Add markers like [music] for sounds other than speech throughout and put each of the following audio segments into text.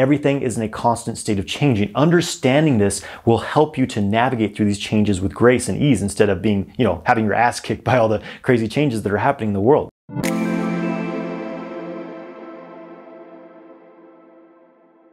everything is in a constant state of changing. Understanding this will help you to navigate through these changes with grace and ease instead of being, you know, having your ass kicked by all the crazy changes that are happening in the world.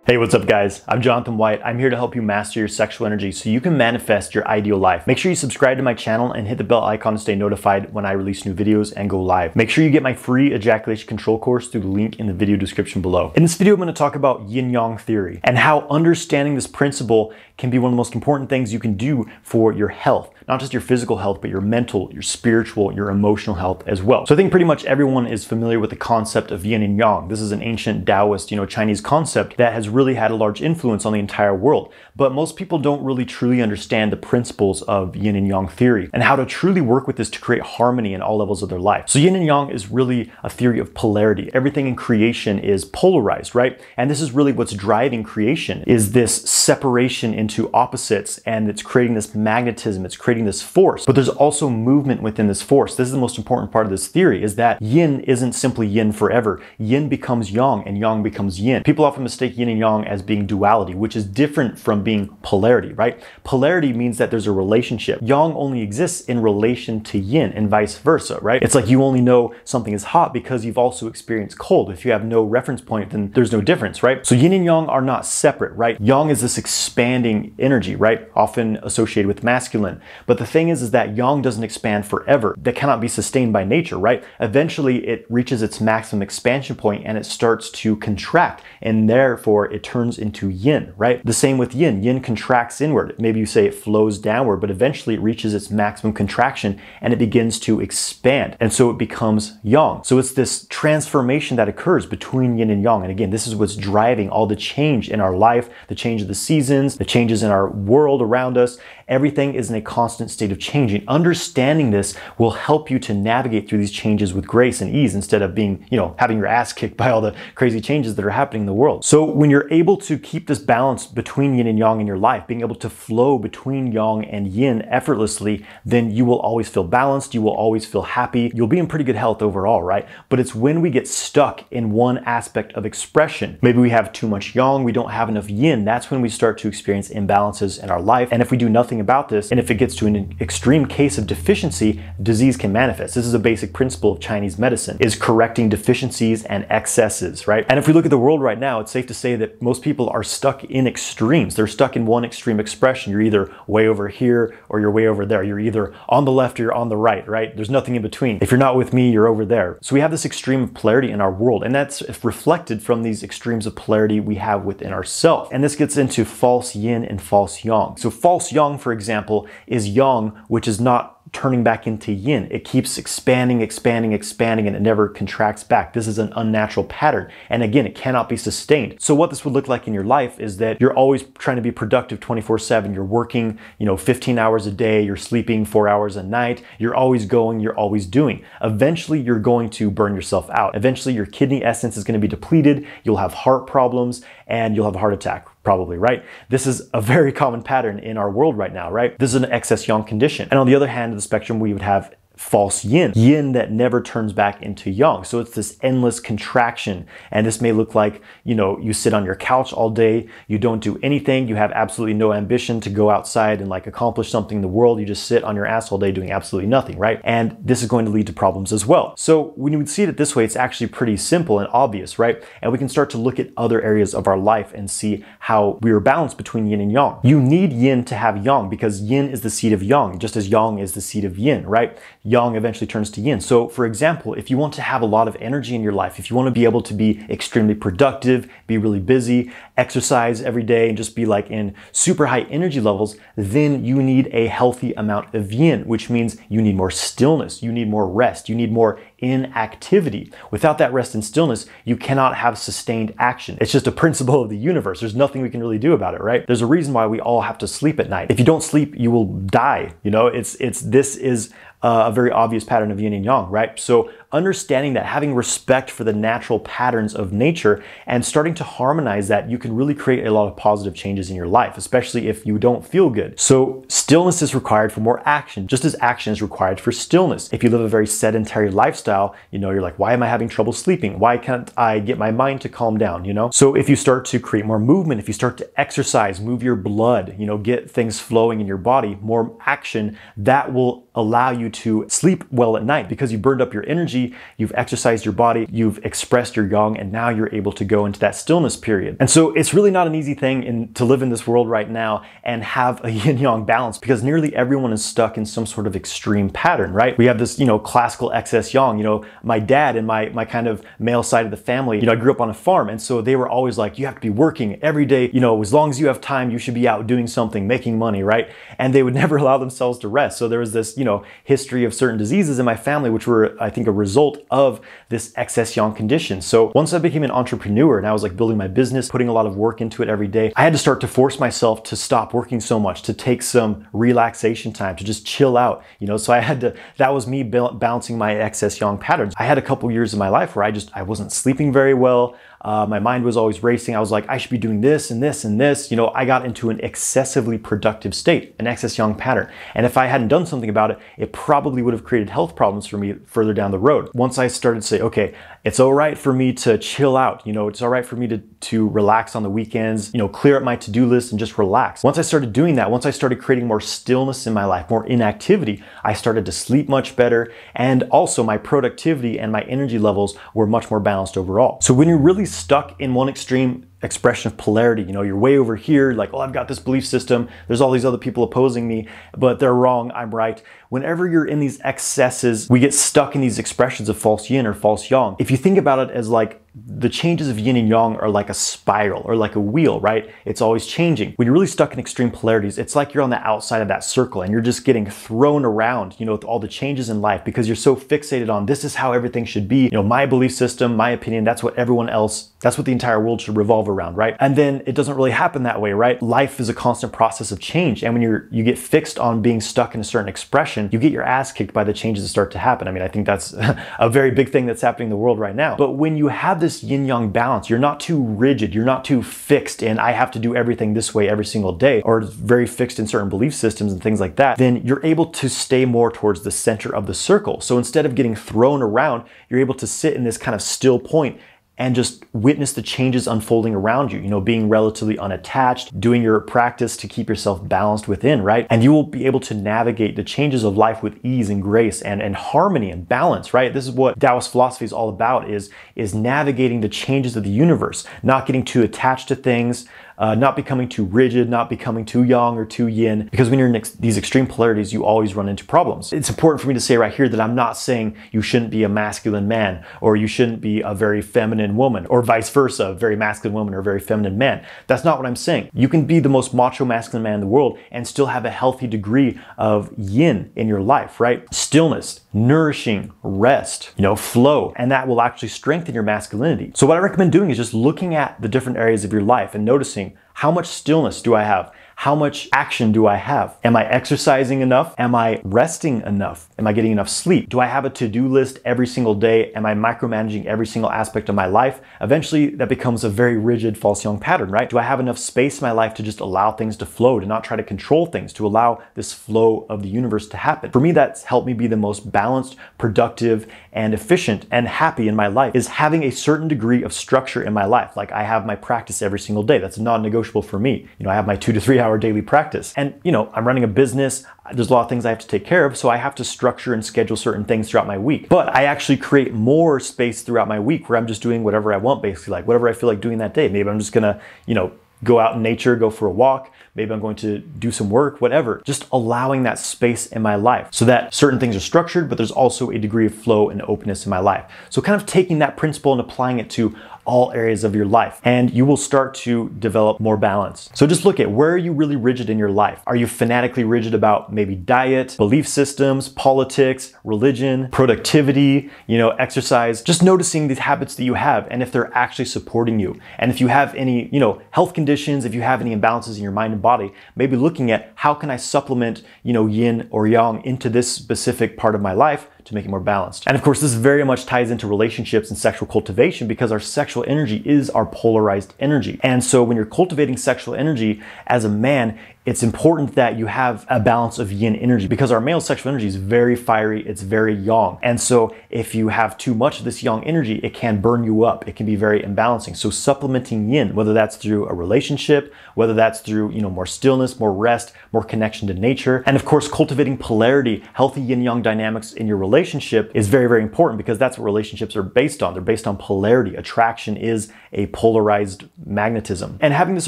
Hey, what's up guys? I'm Jonathan White. I'm here to help you master your sexual energy so you can manifest your ideal life. Make sure you subscribe to my channel and hit the bell icon to stay notified when I release new videos and go live. Make sure you get my free ejaculation control course through the link in the video description below. In this video, I'm gonna talk about yin yang theory and how understanding this principle can be one of the most important things you can do for your health not just your physical health, but your mental, your spiritual, your emotional health as well. So I think pretty much everyone is familiar with the concept of yin and yang. This is an ancient Taoist, you know, Chinese concept that has really had a large influence on the entire world. But most people don't really truly understand the principles of yin and yang theory and how to truly work with this to create harmony in all levels of their life. So yin and yang is really a theory of polarity. Everything in creation is polarized, right? And this is really what's driving creation is this separation into opposites and it's creating this magnetism. It's creating creating this force, but there's also movement within this force. This is the most important part of this theory is that yin isn't simply yin forever. Yin becomes yang and yang becomes yin. People often mistake yin and yang as being duality, which is different from being polarity, right? Polarity means that there's a relationship. Yang only exists in relation to yin and vice versa, right? It's like you only know something is hot because you've also experienced cold. If you have no reference point, then there's no difference, right? So yin and yang are not separate, right? Yang is this expanding energy, right? Often associated with masculine, but the thing is, is that yang doesn't expand forever. That cannot be sustained by nature, right? Eventually it reaches its maximum expansion point and it starts to contract and therefore it turns into yin, right? The same with yin. Yin contracts inward. Maybe you say it flows downward, but eventually it reaches its maximum contraction and it begins to expand. And so it becomes yang. So it's this transformation that occurs between yin and yang. And again, this is what's driving all the change in our life, the change of the seasons, the changes in our world around us. Everything is in a constant constant state of changing. Understanding this will help you to navigate through these changes with grace and ease instead of being, you know, having your ass kicked by all the crazy changes that are happening in the world. So when you're able to keep this balance between yin and yang in your life, being able to flow between yang and yin effortlessly, then you will always feel balanced. You will always feel happy. You'll be in pretty good health overall, right? But it's when we get stuck in one aspect of expression. Maybe we have too much yang. We don't have enough yin. That's when we start to experience imbalances in our life. And if we do nothing about this, and if it gets to an extreme case of deficiency, disease can manifest. This is a basic principle of Chinese medicine, is correcting deficiencies and excesses, right? And if we look at the world right now, it's safe to say that most people are stuck in extremes. They're stuck in one extreme expression. You're either way over here or you're way over there. You're either on the left or you're on the right, right? There's nothing in between. If you're not with me, you're over there. So we have this extreme of polarity in our world, and that's reflected from these extremes of polarity we have within ourselves. And this gets into false yin and false yang. So false yang, for example, is yang, which is not turning back into yin. It keeps expanding, expanding, expanding, and it never contracts back. This is an unnatural pattern. And again, it cannot be sustained. So what this would look like in your life is that you're always trying to be productive 24 seven. You're working, you know, 15 hours a day. You're sleeping four hours a night. You're always going. You're always doing. Eventually, you're going to burn yourself out. Eventually, your kidney essence is going to be depleted. You'll have heart problems and you'll have a heart attack probably right. This is a very common pattern in our world right now, right? This is an excess yang condition. And on the other hand of the spectrum, we would have false yin, yin that never turns back into yang. So it's this endless contraction. And this may look like, you know, you sit on your couch all day, you don't do anything, you have absolutely no ambition to go outside and like accomplish something in the world. You just sit on your ass all day doing absolutely nothing, right? And this is going to lead to problems as well. So when you see it this way, it's actually pretty simple and obvious, right? And we can start to look at other areas of our life and see how we are balanced between yin and yang. You need yin to have yang because yin is the seed of yang, just as yang is the seed of yin, right? yang eventually turns to yin. So, for example, if you want to have a lot of energy in your life, if you want to be able to be extremely productive, be really busy, exercise every day, and just be like in super high energy levels, then you need a healthy amount of yin, which means you need more stillness, you need more rest, you need more in activity. Without that rest and stillness, you cannot have sustained action. It's just a principle of the universe. There's nothing we can really do about it, right? There's a reason why we all have to sleep at night. If you don't sleep, you will die. You know, it's it's this is a very obvious pattern of yin and yang, right? So understanding that, having respect for the natural patterns of nature, and starting to harmonize that, you can really create a lot of positive changes in your life, especially if you don't feel good. So, stillness is required for more action, just as action is required for stillness. If you live a very sedentary lifestyle, you know, you're like, why am I having trouble sleeping? Why can't I get my mind to calm down, you know? So, if you start to create more movement, if you start to exercise, move your blood, you know, get things flowing in your body, more action, that will allow you to sleep well at night because you burned up your energy, you've exercised your body, you've expressed your yang, and now you're able to go into that stillness period. And so it's really not an easy thing in, to live in this world right now and have a [laughs] yin yang balance because nearly everyone is stuck in some sort of extreme pattern, right? We have this, you know, classical excess yang. You know, my dad and my, my kind of male side of the family, you know, I grew up on a farm. And so they were always like, you have to be working every day. You know, as long as you have time, you should be out doing something, making money, right? And they would [laughs] never allow themselves to rest. So there was this, you know, know, history of certain diseases in my family, which were, I think, a result of this excess yang condition. So once I became an entrepreneur and I was like building my business, putting a lot of work into it every day, I had to start to force myself to stop working so much, to take some relaxation time, to just chill out, you know? So I had to, that was me balancing my excess yang patterns. I had a couple years of my life where I just, I wasn't sleeping very well. Uh, my mind was always racing. I was like, I should be doing this and this and this. You know, I got into an excessively productive state, an excess young pattern. And if I hadn't done something about it, it probably would have created health problems for me further down the road. Once I started to say, okay, it's all right for me to chill out. You know, it's all right for me to, to relax on the weekends, you know, clear up my to-do list and just relax. Once I started doing that, once I started creating more stillness in my life, more inactivity, I started to sleep much better. And also my productivity and my energy levels were much more balanced overall. So when you're really stuck in one extreme expression of polarity. You know, you're way over here, like, oh, I've got this belief system. There's all these other people opposing me, but they're wrong. I'm right whenever you're in these excesses, we get stuck in these expressions of false yin or false yang. If you think about it as like the changes of yin and yang are like a spiral or like a wheel, right? It's always changing. When you're really stuck in extreme polarities, it's like you're on the outside of that circle and you're just getting thrown around, you know, with all the changes in life because you're so fixated on this is how everything should be. You know, my belief system, my opinion, that's what everyone else, that's what the entire world should revolve around, right? And then it doesn't really happen that way, right? Life is a constant process of change. And when you're you get fixed on being stuck in a certain expression, you get your ass kicked by the changes that start to happen. I mean, I think that's [laughs] a very big thing that's happening in the world right now. But when you have this yin yang balance, you're not too rigid, you're not too fixed, in I have to do everything this way every single day, or very fixed in certain belief systems and things like that, then you're able to stay more towards the center of the circle. So instead of getting thrown around, you're able to sit in this kind of still point and just witness the changes unfolding around you, you know, being relatively unattached, doing your practice to keep yourself balanced within, right? And you will be able to navigate the changes of life with ease and grace and, and harmony and balance, right? This is what Taoist philosophy is all about is, is navigating the changes of the universe, not getting too attached to things, uh, not becoming too rigid, not becoming too yang or too yin, because when you're in ex these extreme polarities, you always run into problems. It's important for me to say right here that I'm not saying you shouldn't be a masculine man or you shouldn't be a very feminine woman or vice versa, very masculine woman or very feminine man. That's not what I'm saying. You can be the most macho masculine man in the world and still have a healthy degree of yin in your life, right? Stillness, nourishing, rest, you know, flow, and that will actually strengthen your masculinity. So what I recommend doing is just looking at the different areas of your life and noticing how much stillness do I have? How much action do I have? Am I exercising enough? Am I resting enough? Am I getting enough sleep? Do I have a to-do list every single day? Am I micromanaging every single aspect of my life? Eventually, that becomes a very rigid false young pattern, right? Do I have enough space in my life to just allow things to flow, to not try to control things, to allow this flow of the universe to happen? For me, that's helped me be the most balanced, productive, and efficient and happy in my life is having a certain degree of structure in my life. Like I have my practice every single day. That's non-negotiable for me. You know, I have my two to three hours hour daily practice. And, you know, I'm running a business, there's a lot of things I have to take care of, so I have to structure and schedule certain things throughout my week. But I actually create more space throughout my week where I'm just doing whatever I want, basically, like whatever I feel like doing that day. Maybe I'm just gonna, you know, go out in nature, go for a walk, maybe I'm going to do some work, whatever. Just allowing that space in my life so that certain things are structured, but there's also a degree of flow and openness in my life. So, kind of taking that principle and applying it to all areas of your life and you will start to develop more balance. So just look at where are you really rigid in your life? Are you fanatically rigid about maybe diet, belief systems, politics, religion, productivity, you know, exercise? Just noticing these habits that you have and if they're actually supporting you. And if you have any, you know, health conditions, if you have any imbalances in your mind and body, maybe looking at how can I supplement, you know, yin or yang into this specific part of my life to make it more balanced. And of course, this very much ties into relationships and sexual cultivation because our sexual energy is our polarized energy. And so when you're cultivating sexual energy as a man, it's important that you have a balance of yin energy because our male sexual energy is very fiery, it's very yang. And so if you have too much of this yang energy, it can burn you up. It can be very imbalancing. So supplementing yin, whether that's through a relationship, whether that's through, you know, more stillness, more rest, more connection to nature, and of course cultivating polarity, healthy yin yang dynamics in your relationship relationship is very, very important because that's what relationships are based on. They're based on polarity. Attraction is a polarized magnetism. And having this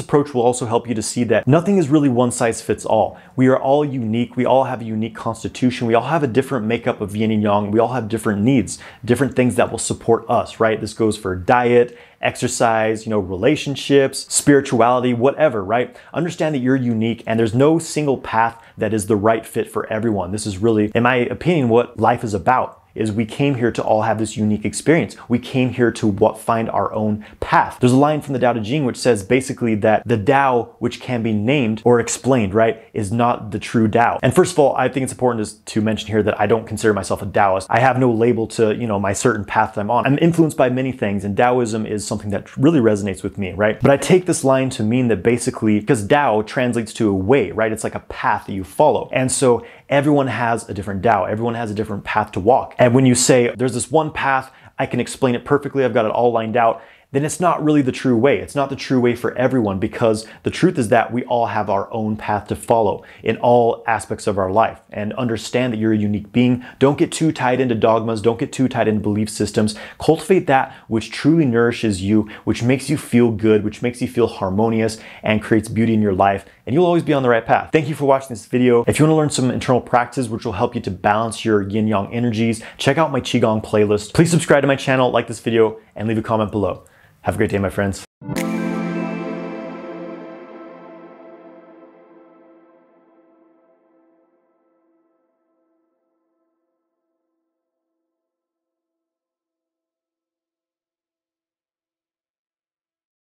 approach will also help you to see that nothing is really one size fits all. We are all unique. We all have a unique constitution. We all have a different makeup of yin and yang. We all have different needs, different things that will support us, right? This goes for diet, exercise, you know, relationships, spirituality, whatever, right? Understand that you're unique and there's no single path that is the right fit for everyone. This is really, in my opinion, what life is about is we came here to all have this unique experience. We came here to what, find our own path. There's a line from the Tao Te Ching which says basically that the Tao which can be named or explained, right, is not the true Tao. And first of all, I think it's important to, mention here that I don't consider myself a Taoist. I have no label to, you know, my certain path that I'm on. I'm influenced by many things and Taoism is something that really resonates with me, right? But I take this line to mean that basically because Tao translates to a way, right? It's like a path that you follow. And so everyone has a different Tao. Everyone has a different path to walk. And when you say, there's this one path, I can explain it perfectly, I've got it all lined out, then it's not really the true way. It's not the true way for everyone because the truth is that we all have our own path to follow in all aspects of our life. And understand that you're a unique being. Don't get too tied into dogmas. Don't get too tied into belief systems. Cultivate that which truly nourishes you, which makes you feel good, which makes you feel harmonious and creates beauty in your life. And you'll always be on the right path. Thank you for watching this video. If you want to learn some internal practices which will help you to balance your yin yang energies, check out my Qigong playlist. Please subscribe to my channel, like this video, and leave a comment below. Have a great day, my friends.